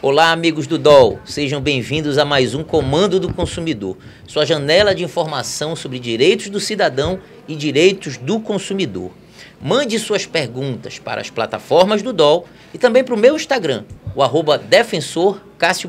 Olá, amigos do DOL, sejam bem-vindos a mais um Comando do Consumidor, sua janela de informação sobre direitos do cidadão e direitos do consumidor. Mande suas perguntas para as plataformas do DOL e também para o meu Instagram, o arroba defensor Cássio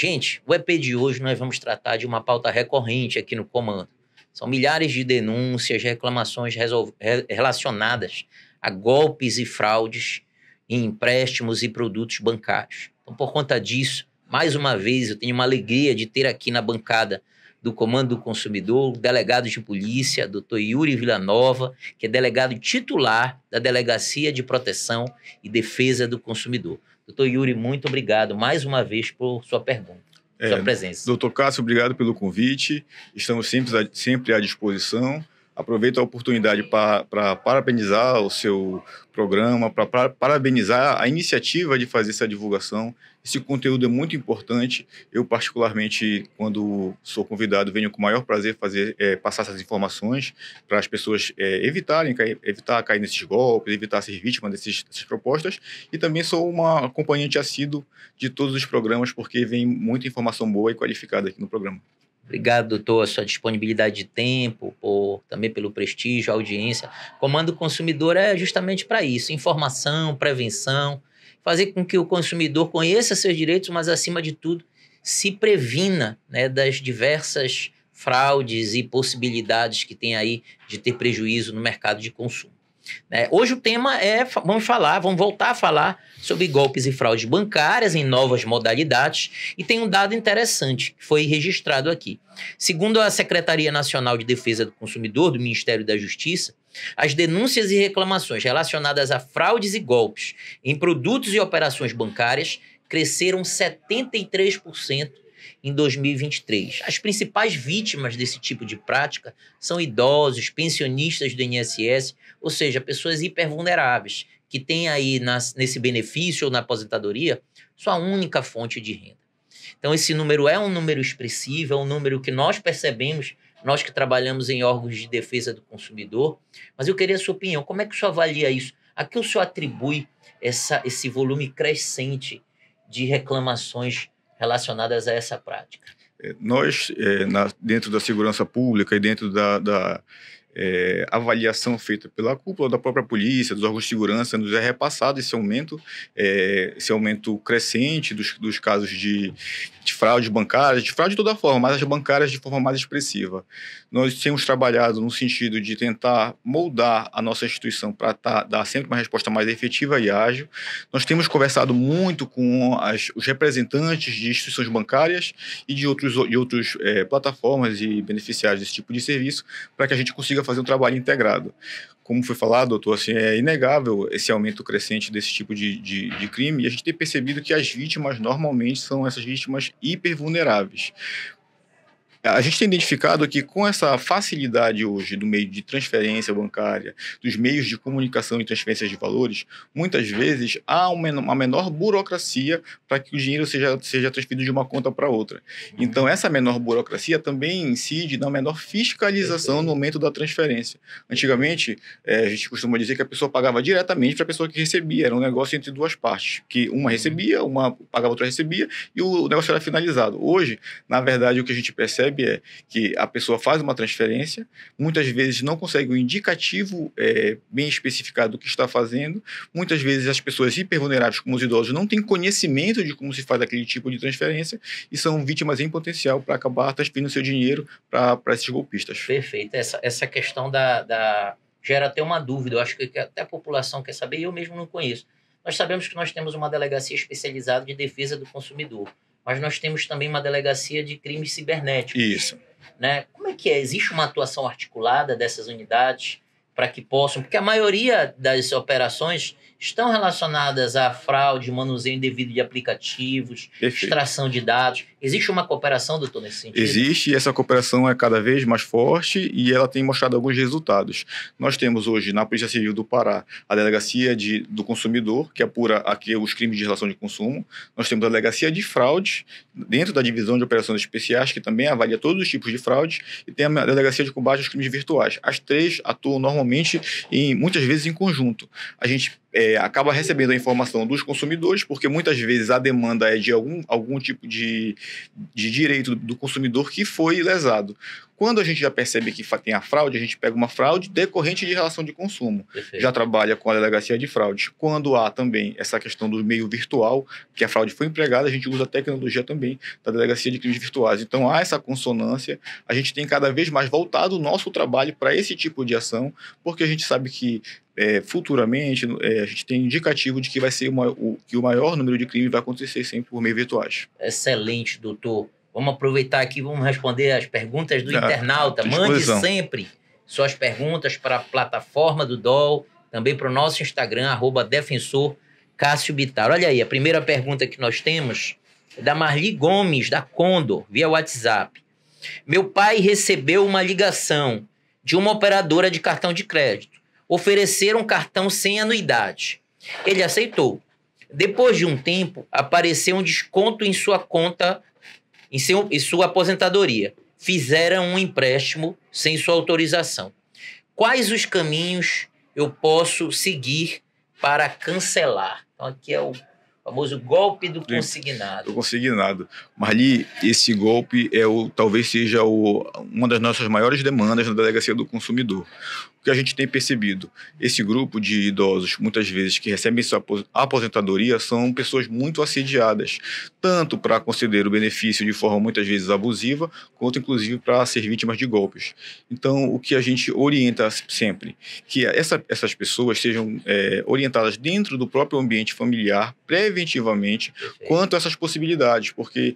Gente, o EP de hoje nós vamos tratar de uma pauta recorrente aqui no Comando. São milhares de denúncias, reclamações relacionadas a golpes e fraudes em empréstimos e produtos bancários. Então, por conta disso, mais uma vez, eu tenho uma alegria de ter aqui na bancada do Comando do Consumidor, o delegado de polícia, doutor Yuri Villanova, que é delegado titular da Delegacia de Proteção e Defesa do Consumidor. Doutor Yuri, muito obrigado mais uma vez por sua pergunta. É, sua presença. Doutor Cássio, obrigado pelo convite. Estamos sempre sempre à disposição. Aproveito a oportunidade para parabenizar o seu programa, para parabenizar a iniciativa de fazer essa divulgação. Esse conteúdo é muito importante. Eu, particularmente, quando sou convidado, venho com o maior prazer fazer, é, passar essas informações para as pessoas é, evitarem evitar cair nesses golpes, evitar ser vítima desses, dessas propostas. E também sou uma acompanhante assíduo de todos os programas, porque vem muita informação boa e qualificada aqui no programa. Obrigado, doutor, a sua disponibilidade de tempo, por, também pelo prestígio, audiência. Comando consumidor é justamente para isso: informação, prevenção, fazer com que o consumidor conheça seus direitos, mas, acima de tudo, se previna né, das diversas fraudes e possibilidades que tem aí de ter prejuízo no mercado de consumo. Né? Hoje o tema é, vamos falar, vamos voltar a falar sobre golpes e fraudes bancárias em novas modalidades e tem um dado interessante que foi registrado aqui. Segundo a Secretaria Nacional de Defesa do Consumidor do Ministério da Justiça, as denúncias e reclamações relacionadas a fraudes e golpes em produtos e operações bancárias cresceram 73% em 2023. As principais vítimas desse tipo de prática são idosos, pensionistas do INSS, ou seja, pessoas hipervulneráveis, que têm aí nas, nesse benefício ou na aposentadoria sua única fonte de renda. Então, esse número é um número expressivo, é um número que nós percebemos, nós que trabalhamos em órgãos de defesa do consumidor. Mas eu queria a sua opinião: como é que o senhor avalia isso? A que o senhor atribui essa, esse volume crescente de reclamações relacionadas a essa prática? É, nós, é, na, dentro da segurança pública e dentro da, da é, avaliação feita pela cúpula da própria polícia, dos órgãos de segurança, nos é repassado esse aumento, é, esse aumento crescente dos, dos casos de, de fraude bancária, de fraude de toda forma, mas as bancárias de forma mais expressiva. Nós temos trabalhado no sentido de tentar moldar a nossa instituição para tá, dar sempre uma resposta mais efetiva e ágil. Nós temos conversado muito com as, os representantes de instituições bancárias e de outras de outros, é, plataformas e beneficiários desse tipo de serviço para que a gente consiga fazer um trabalho integrado. Como foi falado, doutor, assim, é inegável esse aumento crescente desse tipo de, de, de crime e a gente tem percebido que as vítimas normalmente são essas vítimas hipervulneráveis a gente tem identificado que com essa facilidade hoje do meio de transferência bancária, dos meios de comunicação e transferências de valores, muitas vezes há uma menor burocracia para que o dinheiro seja, seja transferido de uma conta para outra. Então, uhum. essa menor burocracia também incide na menor fiscalização no momento da transferência. Antigamente, é, a gente costuma dizer que a pessoa pagava diretamente para a pessoa que recebia, era um negócio entre duas partes, que uma uhum. recebia, uma pagava, outra recebia, e o negócio era finalizado. Hoje, na verdade, o que a gente percebe percebe é que a pessoa faz uma transferência, muitas vezes não consegue um indicativo é, bem especificado do que está fazendo, muitas vezes as pessoas hipervulneráveis, como os idosos, não têm conhecimento de como se faz aquele tipo de transferência e são vítimas em potencial para acabar transferindo seu dinheiro para esses golpistas. Perfeito. Essa, essa questão da, da... gera até uma dúvida, eu acho que até a população quer saber e eu mesmo não conheço. Nós sabemos que nós temos uma delegacia especializada de defesa do consumidor mas nós temos também uma delegacia de crimes cibernéticos. Isso. Né? Como é que é? Existe uma atuação articulada dessas unidades para que possam, porque a maioria das operações estão relacionadas à fraude, manuseio indevido de aplicativos, Perfeito. extração de dados. Existe uma cooperação, doutor, nesse sentido? Existe, e essa cooperação é cada vez mais forte e ela tem mostrado alguns resultados. Nós temos hoje na Polícia Civil do Pará a Delegacia de, do Consumidor, que apura aqui os crimes de relação de consumo. Nós temos a Delegacia de Fraude, dentro da Divisão de Operações Especiais, que também avalia todos os tipos de fraude, e tem a Delegacia de Combate aos Crimes Virtuais. As três atuam normalmente, e muitas vezes, em conjunto. A gente é, acaba recebendo a informação dos consumidores, porque muitas vezes a demanda é de algum, algum tipo de, de direito do consumidor que foi lesado. Quando a gente já percebe que tem a fraude, a gente pega uma fraude decorrente de relação de consumo. Perfeito. Já trabalha com a delegacia de fraude. Quando há também essa questão do meio virtual, que a fraude foi empregada, a gente usa a tecnologia também da delegacia de crimes virtuais. Então há essa consonância. A gente tem cada vez mais voltado o nosso trabalho para esse tipo de ação, porque a gente sabe que é, futuramente é, a gente tem indicativo de que vai ser uma, o, que o maior número de crimes vai acontecer sempre por meio virtuais. Excelente, doutor. Vamos aproveitar aqui, vamos responder as perguntas do é, internauta. Mande sempre suas perguntas para a plataforma do DOL, também para o nosso Instagram, arroba defensor Cássio Olha aí, a primeira pergunta que nós temos é da Marli Gomes, da Condor, via WhatsApp. Meu pai recebeu uma ligação de uma operadora de cartão de crédito. Ofereceram um cartão sem anuidade. Ele aceitou. Depois de um tempo, apareceu um desconto em sua conta em, seu, em sua aposentadoria fizeram um empréstimo sem sua autorização. Quais os caminhos eu posso seguir para cancelar? Então, aqui é o famoso golpe do consignado. Do consignado. Marli, esse golpe é o, talvez seja o, uma das nossas maiores demandas na delegacia do consumidor o que a gente tem percebido? Esse grupo de idosos, muitas vezes, que recebem sua aposentadoria, são pessoas muito assediadas, tanto para conceder o benefício de forma muitas vezes abusiva, quanto inclusive para ser vítimas de golpes. Então, o que a gente orienta sempre, que essa, essas pessoas sejam é, orientadas dentro do próprio ambiente familiar, preventivamente, quanto a essas possibilidades, porque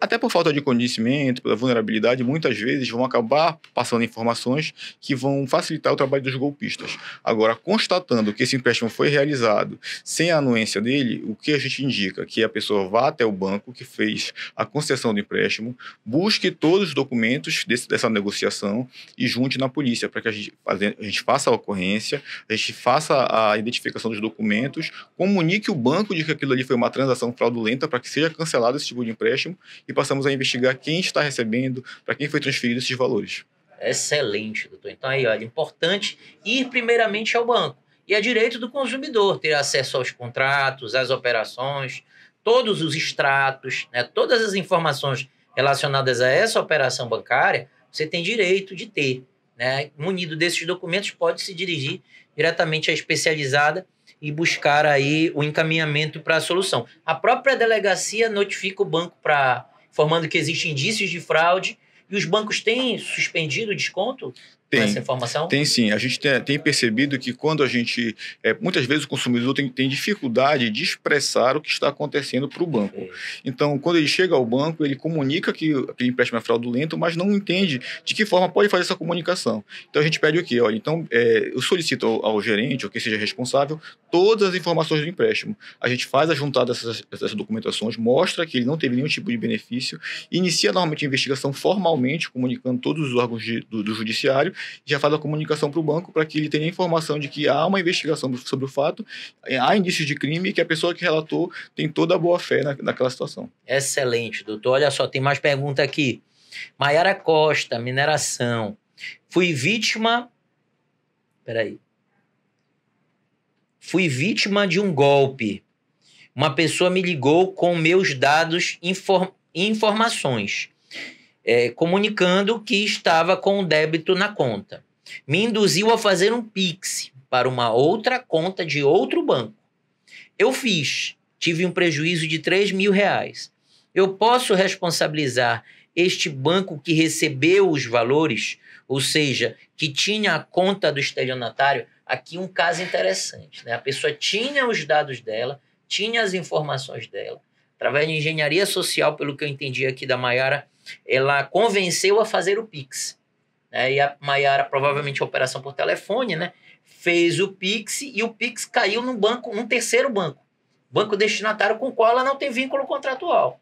até por falta de conhecimento, pela vulnerabilidade, muitas vezes vão acabar passando informações que vão facilitar o trabalho dos golpistas. Agora, constatando que esse empréstimo foi realizado sem a anuência dele, o que a gente indica? Que a pessoa vá até o banco que fez a concessão do empréstimo, busque todos os documentos desse, dessa negociação e junte na polícia para que a gente, a gente faça a ocorrência, a gente faça a identificação dos documentos, comunique o banco de que aquilo ali foi uma transação fraudulenta para que seja cancelado esse tipo de empréstimo e passamos a investigar quem está recebendo, para quem foi transferido esses valores. Excelente, doutor. Então aí, olha, importante ir primeiramente ao banco. E é direito do consumidor ter acesso aos contratos, às operações, todos os extratos, né, todas as informações relacionadas a essa operação bancária, você tem direito de ter. Né? Munido desses documentos, pode se dirigir diretamente à especializada e buscar aí o encaminhamento para a solução. A própria delegacia notifica o banco para informando que existem indícios de fraude e os bancos têm suspendido o desconto? tem, informação? Tem sim. A gente tem, tem percebido que quando a gente. É, muitas vezes o consumidor tem, tem, dificuldade de expressar o que está acontecendo para o banco. Então, quando ele chega ao banco, ele comunica que aquele empréstimo é fraudulento, mas não entende de que forma pode fazer essa comunicação. Então, a gente pede o quê? Olha, então, é, eu solicito ao, ao, gerente, ou quem seja responsável, todas as informações do empréstimo. A gente faz a juntada dessas, dessas documentações, mostra que ele não teve nenhum tipo de benefício, inicia normalmente a investigação formalmente, comunicando todos os órgãos de, do, do judiciário já faz a comunicação para o banco para que ele tenha informação de que há uma investigação sobre o fato, é, há indícios de crime e que a pessoa que relatou tem toda a boa-fé na, naquela situação. Excelente, doutor. Olha só, tem mais pergunta aqui. Maiara Costa, mineração. Fui vítima. Peraí. Fui vítima de um golpe. Uma pessoa me ligou com meus dados e inform... informações é, comunicando que estava com o débito na conta. Me induziu a fazer um Pix para uma outra conta de outro banco. Eu fiz, tive um prejuízo de 3 mil reais. Eu posso responsabilizar este banco que recebeu os valores, ou seja, que tinha a conta do estelionatário, aqui um caso interessante. Né? A pessoa tinha os dados dela, tinha as informações dela. Através de engenharia social, pelo que eu entendi aqui da Maiara, ela convenceu a fazer o Pix. Né? E a Maiara, provavelmente a operação por telefone, né? fez o Pix e o Pix caiu num banco, num terceiro banco. Banco destinatário com o qual ela não tem vínculo contratual.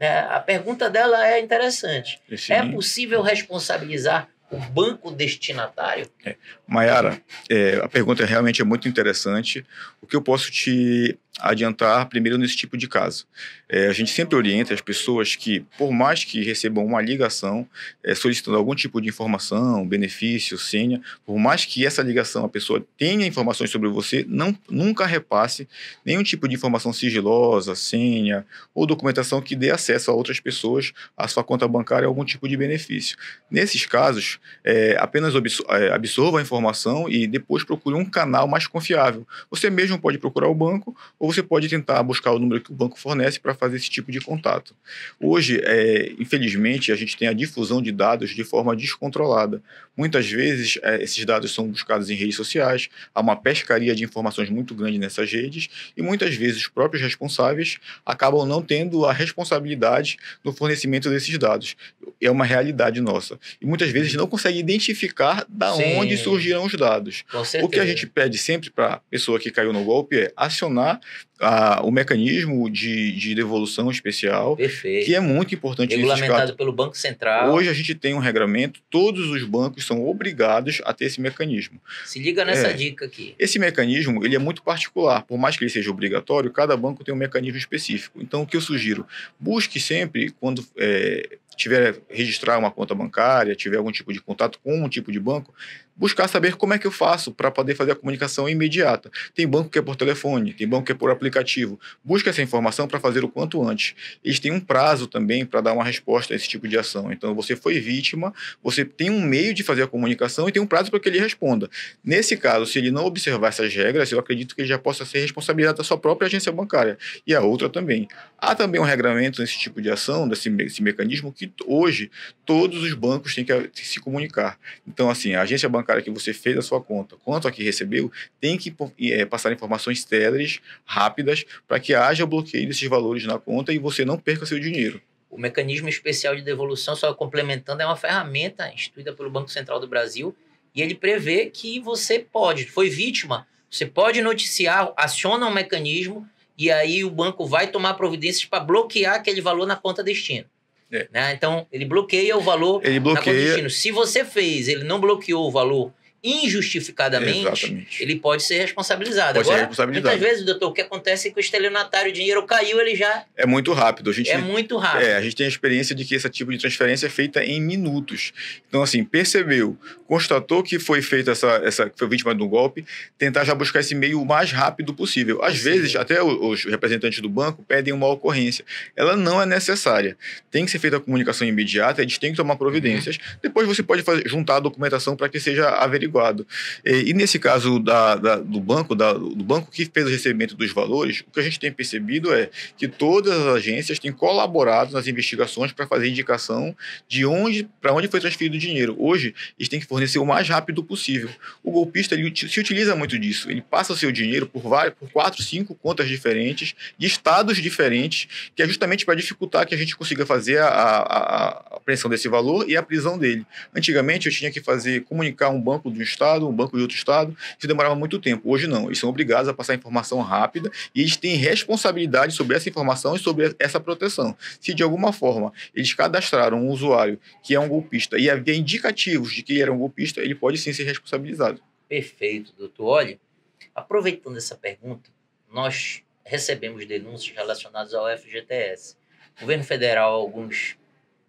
Né? A pergunta dela é interessante. Esse é possível responsabilizar o banco destinatário? É. Maiara, é, a pergunta realmente é muito interessante. O que eu posso te adiantar primeiro nesse tipo de caso? É, a gente sempre orienta as pessoas que, por mais que recebam uma ligação é, solicitando algum tipo de informação, benefício, senha, por mais que essa ligação a pessoa tenha informações sobre você, não, nunca repasse nenhum tipo de informação sigilosa, senha ou documentação que dê acesso a outras pessoas à sua conta bancária algum tipo de benefício. Nesses casos, é, apenas é, absorva a informação e depois procure um canal mais confiável. Você mesmo pode procurar o banco ou você pode tentar buscar o número que o banco fornece para fazer esse tipo de contato. Hoje, é, infelizmente, a gente tem a difusão de dados de forma descontrolada. Muitas vezes, é, esses dados são buscados em redes sociais, há uma pescaria de informações muito grande nessas redes e muitas vezes os próprios responsáveis acabam não tendo a responsabilidade no fornecimento desses dados. É uma realidade nossa. E muitas vezes não não consegue identificar da Sim. onde surgiram os dados. O que a gente pede sempre para a pessoa que caiu no golpe é acionar a, o mecanismo de, de devolução especial, Perfeito. que é muito importante. Regulamentado pelo Banco Central. Hoje a gente tem um regramento, todos os bancos são obrigados a ter esse mecanismo. Se liga nessa é, dica aqui. Esse mecanismo ele é muito particular, por mais que ele seja obrigatório, cada banco tem um mecanismo específico. Então o que eu sugiro, busque sempre quando é, tiver registrar uma conta bancária, tiver algum tipo de contato com um tipo de banco, buscar saber como é que eu faço para poder fazer a comunicação imediata. Tem banco que é por telefone, tem banco que é por aplicativo. Busca essa informação para fazer o quanto antes. Eles têm um prazo também para dar uma resposta a esse tipo de ação. Então, você foi vítima, você tem um meio de fazer a comunicação e tem um prazo para que ele responda. Nesse caso, se ele não observar essas regras, eu acredito que ele já possa ser responsabilidade da sua própria agência bancária e a outra também. Há também um regramento nesse tipo de ação, desse mecanismo, que hoje todos os bancos têm que se comunicar. Então, assim, a agência bancária bancária que você fez a sua conta, quanto a que recebeu, tem que é, passar informações céleres, rápidas, para que haja o bloqueio desses valores na conta e você não perca seu dinheiro. O mecanismo especial de devolução, só complementando, é uma ferramenta instituída pelo Banco Central do Brasil e ele prevê que você pode, foi vítima, você pode noticiar, aciona um mecanismo e aí o banco vai tomar providências para bloquear aquele valor na conta destino. É. Né? Então, ele bloqueia o valor ele bloqueia. Se você fez, ele não bloqueou o valor injustificadamente, Exatamente. ele pode ser responsabilizado. Pode Agora, ser responsabilizado. Muitas vezes, doutor, o que acontece é que o estelionatário, o dinheiro caiu, ele já. É muito rápido. A gente, é muito rápido. É, a gente tem a experiência de que esse tipo de transferência é feita em minutos. Então, assim, percebeu, constatou que foi feita essa, essa que foi vítima de um golpe, tentar já buscar esse meio o mais rápido possível. Às Sim. vezes, até os representantes do banco pedem uma ocorrência. Ela não é necessária. Tem que ser feita a comunicação imediata, eles têm que tomar providências. Uhum. Depois você pode fazer, juntar a documentação para que seja averiguada e, e nesse caso da, da, do banco, da, do banco que fez o recebimento dos valores, o que a gente tem percebido é que todas as agências têm colaborado nas investigações para fazer indicação de onde, para onde foi transferido o dinheiro. Hoje, eles têm que fornecer o mais rápido possível. O golpista ele, se utiliza muito disso. Ele passa o seu dinheiro por várias, por quatro, cinco contas diferentes, de estados diferentes, que é justamente para dificultar que a gente consiga fazer a, a, a, apreensão desse valor e a prisão dele. Antigamente, eu tinha que fazer comunicar um banco do um estado, um banco de outro estado, isso demorava muito tempo. Hoje não, eles são obrigados a passar informação rápida e eles têm responsabilidade sobre essa informação e sobre essa proteção. Se de alguma forma eles cadastraram um usuário que é um golpista e havia indicativos de que ele era um golpista, ele pode sim ser responsabilizado. Perfeito, doutor. Olha, aproveitando essa pergunta, nós recebemos denúncias relacionadas ao FGTS. O governo federal, alguns,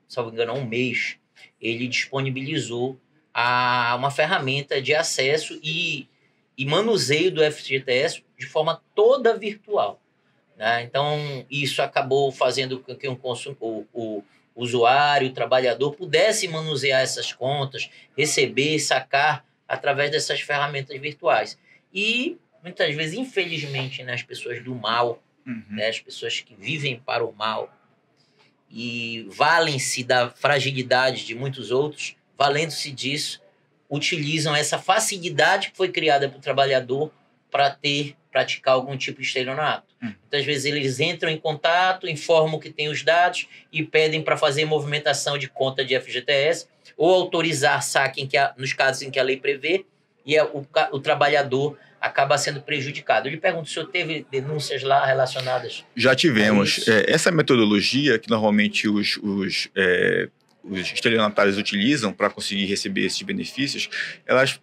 salvo engano, há um mês, ele disponibilizou a uma ferramenta de acesso e, e manuseio do FGTS de forma toda virtual. Né? Então, isso acabou fazendo com que um consumo, o, o usuário, o trabalhador pudesse manusear essas contas, receber, sacar através dessas ferramentas virtuais. E muitas vezes, infelizmente, né, as pessoas do mal, uhum. né, as pessoas que vivem para o mal e valem-se da fragilidade de muitos outros valendo-se disso, utilizam essa facilidade que foi criada para o trabalhador para ter praticar algum tipo de estelionato. Hum. Muitas vezes eles entram em contato, informam que tem os dados e pedem para fazer movimentação de conta de FGTS ou autorizar saque em que a, nos casos em que a lei prevê e a, o, o, trabalhador acaba sendo prejudicado. Eu lhe pergunto, o senhor teve denúncias lá relacionadas? Já tivemos. É, essa metodologia que normalmente os, os é os estelionatários utilizam para conseguir receber esses benefícios, elas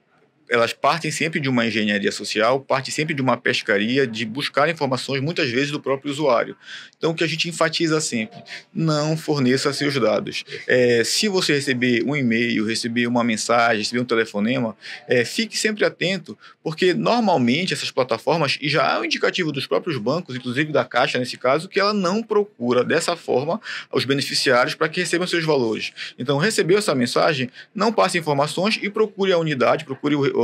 elas partem sempre de uma engenharia social, partem sempre de uma pescaria, de buscar informações muitas vezes do próprio usuário. Então, o que a gente enfatiza sempre, não forneça seus dados. É, se você receber um e-mail, receber uma mensagem, receber um telefonema, é, fique sempre atento, porque normalmente essas plataformas, e já há um indicativo dos próprios bancos, inclusive da Caixa nesse caso, que ela não procura dessa forma os beneficiários para que recebam seus valores. Então, recebeu essa mensagem, não passe informações e procure a unidade, procure o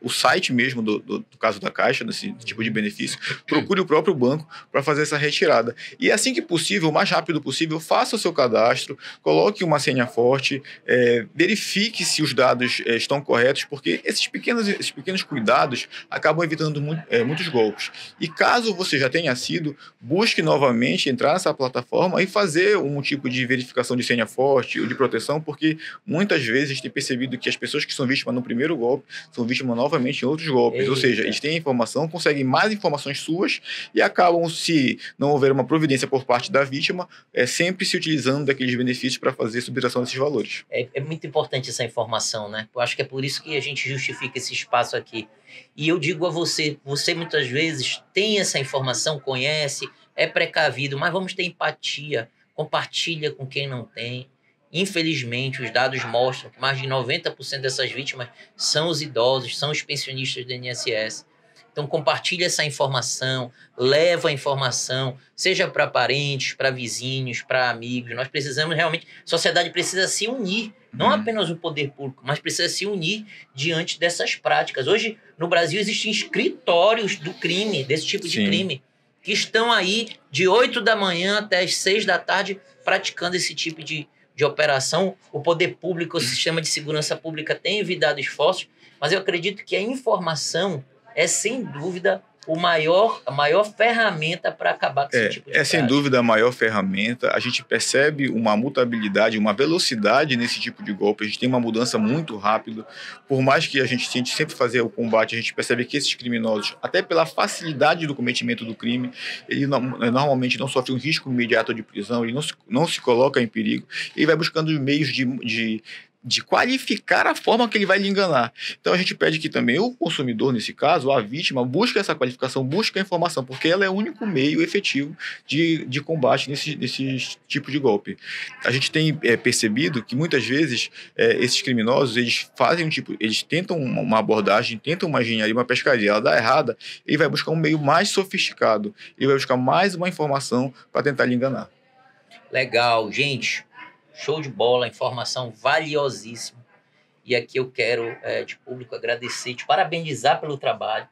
o, site mesmo do, do, do, caso da Caixa, desse tipo de benefício, procure o próprio banco para fazer essa retirada. E assim que possível, o mais rápido possível, faça o seu cadastro, coloque uma senha forte, é, verifique se os dados é, estão corretos, porque esses pequenos, esses pequenos cuidados acabam evitando é, muitos golpes. E caso você já tenha sido, busque novamente entrar nessa plataforma e fazer um tipo de verificação de senha forte ou de proteção, porque muitas vezes tem percebido que as pessoas que são vítimas no primeiro golpe são são vítimas novamente de outros golpes. Eita. Ou seja, eles têm informação, conseguem mais informações suas e acabam, se não houver uma providência por parte da vítima, é, sempre se utilizando daqueles benefícios para fazer subtração desses valores. É, é muito importante essa informação, né? Eu acho que é por isso que a gente justifica esse espaço aqui. E eu digo a você, você muitas vezes tem essa informação, conhece, é precavido, mas vamos ter empatia, compartilha com quem não tem Infelizmente, os dados mostram que mais de 90% dessas vítimas são os idosos, são os pensionistas do INSS. Então, compartilhe essa informação, leva a informação, seja para parentes, para vizinhos, para amigos. Nós precisamos realmente, a sociedade precisa se unir, não uhum. apenas o poder público, mas precisa se unir diante dessas práticas. Hoje, no Brasil, existem escritórios do crime, desse tipo de crime, que estão aí de 8 da manhã até as 6 da tarde praticando esse tipo de, de operação, o poder público, o sistema de segurança pública tem evitado esforços, mas eu acredito que a informação é, sem dúvida, o maior, a maior ferramenta para acabar com é, esse tipo de É prática. sem dúvida a maior ferramenta. A gente percebe uma mutabilidade, uma velocidade nesse tipo de golpe. A gente tem uma mudança muito rápida. Por mais que a gente tente sempre fazer o combate, a gente percebe que esses criminosos, até pela facilidade do cometimento do crime, ele não, eh, normalmente não sofre um risco imediato de prisão, ele não se, não se coloca em perigo. Ele vai buscando meios de, de de qualificar a forma que ele vai lhe enganar. Então a gente pede que também o consumidor, nesse caso, a vítima, busque essa qualificação, busque a informação, porque ela é o único meio efetivo de, de combate nesse, nesse tipo de golpe. A gente tem é, percebido que muitas vezes é, esses criminosos, eles fazem um tipo, eles tentam uma abordagem, tentam uma engenharia, uma pescaria, ela dá errada, ele vai buscar um meio mais sofisticado, ele vai buscar mais uma informação para tentar lhe enganar. Legal, gente. Show de bola, informação valiosíssima. E aqui eu quero, é, de público, agradecer, te parabenizar pelo trabalho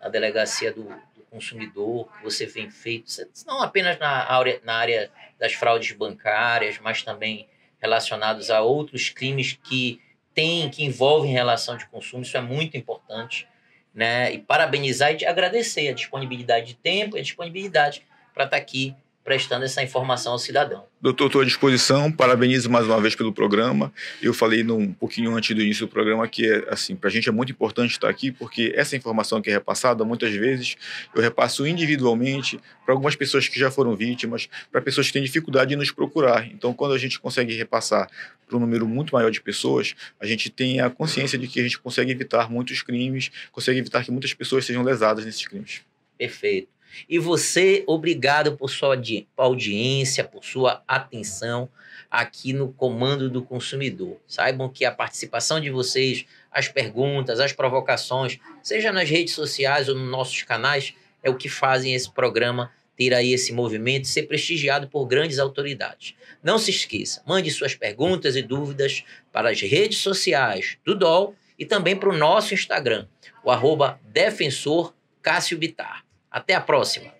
na delegacia do, do consumidor que você vem feito, não apenas na área, na área das fraudes bancárias, mas também relacionados a outros crimes que tem, que envolvem relação de consumo, isso é muito importante. Né? E parabenizar e agradecer a disponibilidade de tempo e a disponibilidade para estar tá aqui prestando essa informação ao cidadão. Doutor, estou à disposição, parabenizo mais uma vez pelo programa. Eu falei num, um pouquinho antes do início do programa que, é, assim, para a gente é muito importante estar aqui, porque essa informação que é repassada, muitas vezes, eu repasso individualmente para algumas pessoas que já foram vítimas, para pessoas que têm dificuldade em nos procurar. Então, quando a gente consegue repassar para um número muito maior de pessoas, a gente tem a consciência de que a gente consegue evitar muitos crimes, consegue evitar que muitas pessoas sejam lesadas nesses crimes. Perfeito. E você, obrigado por sua audiência, por sua atenção aqui no Comando do Consumidor. Saibam que a participação de vocês, as perguntas, as provocações, seja nas redes sociais ou nos nossos canais, é o que fazem esse programa ter aí esse movimento ser prestigiado por grandes autoridades. Não se esqueça, mande suas perguntas e dúvidas para as redes sociais do DOL e também para o nosso Instagram, o arroba defensor Cássio Bitar. Até a próxima!